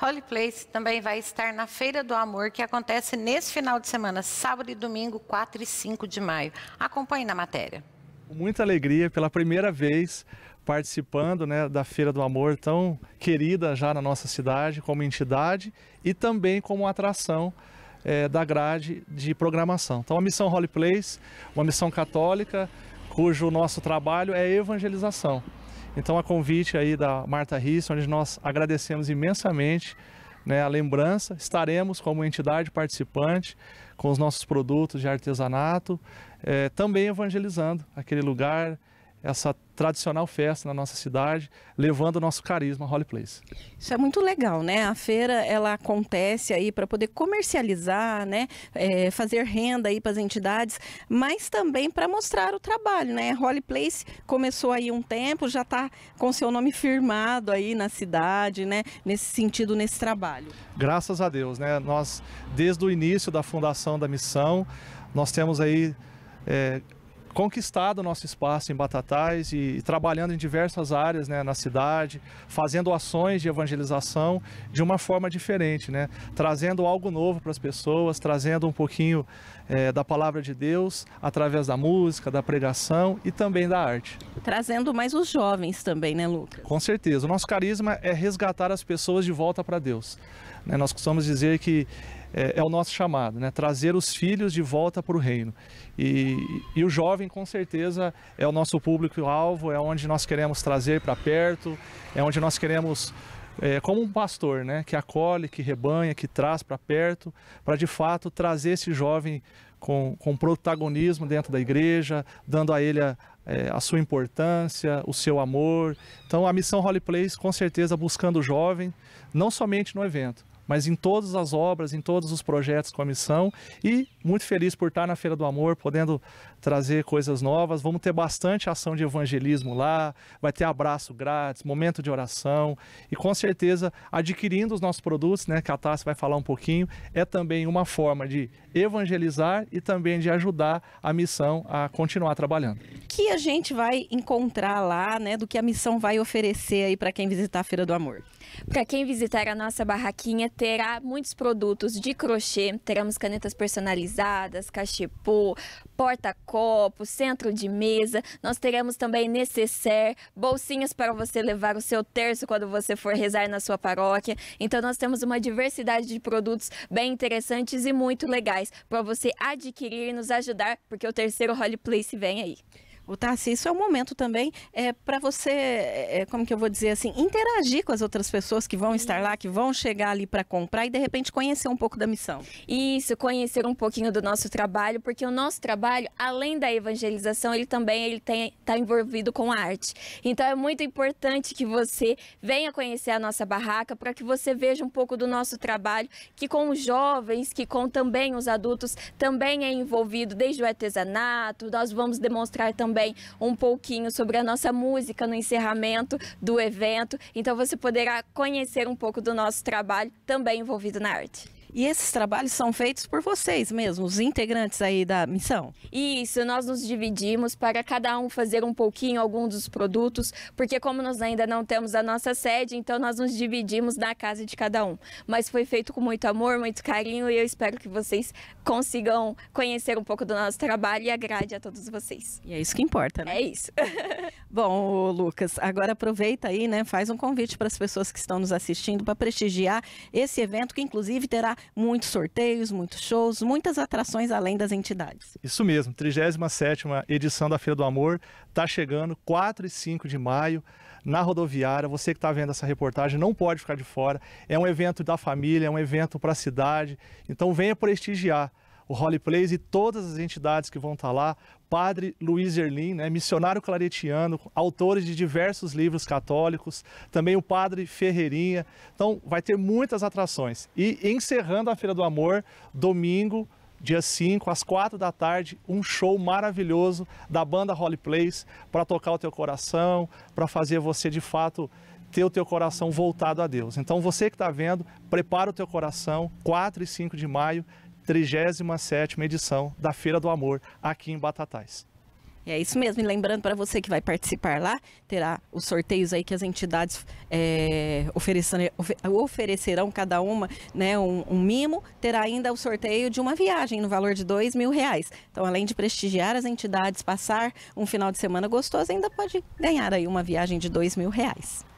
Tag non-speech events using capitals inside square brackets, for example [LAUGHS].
Holy Place também vai estar na Feira do Amor, que acontece nesse final de semana, sábado e domingo, 4 e 5 de maio. Acompanhe na matéria. Muita alegria pela primeira vez participando né, da Feira do Amor, tão querida já na nossa cidade, como entidade e também como atração é, da grade de programação. Então, a missão Holy Place, uma missão católica, cujo nosso trabalho é evangelização. Então, a convite aí da Marta Risso, onde nós agradecemos imensamente né, a lembrança. Estaremos como entidade participante com os nossos produtos de artesanato, eh, também evangelizando aquele lugar, essa tradicional festa na nossa cidade, levando o nosso carisma Holy Place. Isso é muito legal, né? A feira ela acontece aí para poder comercializar, né? É, fazer renda aí para as entidades, mas também para mostrar o trabalho, né? Holy Place começou aí um tempo, já está com seu nome firmado aí na cidade, né? Nesse sentido, nesse trabalho. Graças a Deus, né? Nós desde o início da fundação da missão, nós temos aí é, conquistado nosso espaço em Batatais e, e trabalhando em diversas áreas né, na cidade, fazendo ações de evangelização de uma forma diferente, né? trazendo algo novo para as pessoas, trazendo um pouquinho é, da palavra de Deus através da música, da pregação e também da arte. Trazendo mais os jovens também, né, Lucas? Com certeza. O nosso carisma é resgatar as pessoas de volta para Deus. Né? Nós costumamos dizer que é, é, o nosso chamado, né? trazer os filhos de volta para o reino. E, e, o jovem, com certeza, é o nosso público-alvo, é onde nós queremos trazer para perto, é onde nós queremos, é, como um pastor, né? que acolhe, que rebanha, que traz para perto, para de fato trazer esse jovem com, com protagonismo dentro da igreja, dando a ele a, é, a sua importância, o seu amor. Então, a missão Holy Place, com certeza, buscando o jovem, não somente no evento, mas em todas as obras, em todos os projetos com a missão e muito feliz por estar na Feira do Amor, podendo trazer coisas novas. Vamos ter bastante ação de evangelismo lá, vai ter abraço grátis, momento de oração e com certeza adquirindo os nossos produtos, né, que a Tassi vai falar um pouquinho, é também uma forma de evangelizar e também de ajudar a missão a continuar trabalhando. Que a gente vai encontrar lá, né, do que a missão vai oferecer aí para quem visitar a Feira do Amor? Para quem visitar a nossa barraquinha terá muitos produtos de crochê, teremos canetas personalizadas risadas, cachepô, porta-copo, centro de mesa. Nós teremos também necessaire, bolsinhas para você levar o seu terço quando você for rezar na sua paróquia. Então nós temos uma diversidade de produtos bem interessantes e muito legais para você adquirir e nos ajudar, porque o terceiro Holy Place vem aí o Tarcísio é um momento também é, para você, é, é, como que eu vou dizer assim, interagir com as outras pessoas que vão estar lá, que vão chegar ali para comprar e de repente conhecer um pouco da missão. Isso, conhecer um pouquinho do nosso trabalho, porque o nosso trabalho, além da evangelização, ele também ele está envolvido com arte. Então é muito importante que você venha conhecer a nossa barraca para que você veja um pouco do nosso trabalho, que com os jovens, que com também os adultos, também é envolvido desde o artesanato, nós vamos demonstrar também também um pouquinho sobre a nossa música no encerramento do evento. Então você poderá conhecer um pouco do nosso trabalho também envolvido na arte. E esses trabalhos são feitos por vocês mesmos, os integrantes aí da missão. Isso, nós nos dividimos para cada um fazer um pouquinho algum dos produtos, porque como nós ainda não temos a nossa sede, então nós nos dividimos na casa de cada um. Mas foi feito com muito amor, muito carinho e eu espero que vocês consigam conhecer um pouco do nosso trabalho e agrade a todos vocês. E é isso que importa, né? É isso. [LAUGHS] Bom, Lucas, agora aproveita aí, né? Faz um convite para as pessoas que estão nos assistindo para prestigiar esse evento que inclusive terá muitos sorteios, muitos shows, muitas atrações além das entidades. Isso mesmo, 37ª edição da Feira do Amor está chegando 4 e 5 de maio na rodoviária. Você que está vendo essa reportagem não pode ficar de fora. É um evento da família, é um evento para a cidade. Então venha prestigiar o Holy Place e todas as entidades que vão estar tá lá. Padre Luiz Erlim, né, missionário claretiano, autores de diversos livros católicos, também o Padre Ferreirinha. Então, vai ter muitas atrações. E encerrando a Feira do Amor, domingo, dia 5, às 4 da tarde, um show maravilhoso da banda Holy Place para tocar o teu coração, para fazer você de fato ter o teu coração voltado a Deus. Então você que está vendo, prepara o teu coração, 4 e 5 de maio, 37 edição da Feira do Amor aqui em Batatais. É isso mesmo, e lembrando para você que vai participar lá, terá os sorteios aí que as entidades é, oferecerão cada uma né, um, um, mimo, terá ainda o sorteio de uma viagem no valor de dois mil reais. Então, além de prestigiar as entidades, passar um final de semana gostoso, ainda pode ganhar aí uma viagem de dois mil reais.